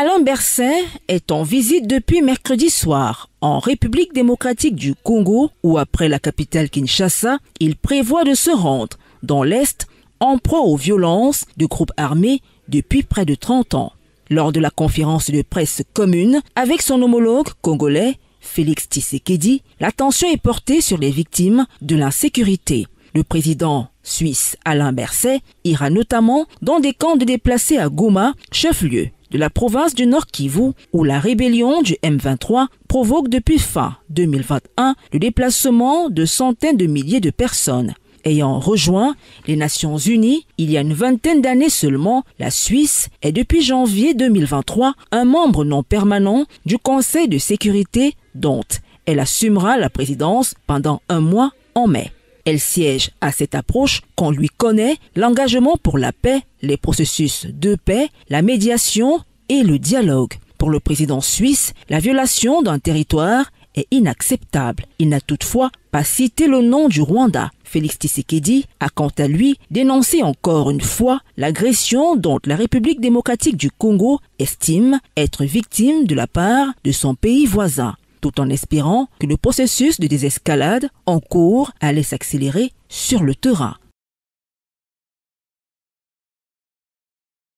Alain Berset est en visite depuis mercredi soir en République démocratique du Congo où après la capitale Kinshasa, il prévoit de se rendre dans l'Est en proie aux violences de groupes armés depuis près de 30 ans. Lors de la conférence de presse commune avec son homologue congolais Félix Tshisekedi, l'attention est portée sur les victimes de l'insécurité. Le président suisse Alain Berset ira notamment dans des camps de déplacés à Goma, chef-lieu de la province du Nord Kivu, où la rébellion du M23 provoque depuis fin 2021 le déplacement de centaines de milliers de personnes. Ayant rejoint les Nations Unies il y a une vingtaine d'années seulement, la Suisse est depuis janvier 2023 un membre non permanent du Conseil de sécurité dont elle assumera la présidence pendant un mois en mai. Elle siège à cette approche qu'on lui connaît, l'engagement pour la paix, les processus de paix, la médiation et le dialogue. Pour le président suisse, la violation d'un territoire est inacceptable. Il n'a toutefois pas cité le nom du Rwanda. Félix Tshisekedi a quant à lui dénoncé encore une fois l'agression dont la République démocratique du Congo estime être victime de la part de son pays voisin tout en espérant que le processus de désescalade en cours allait s'accélérer sur le terrain.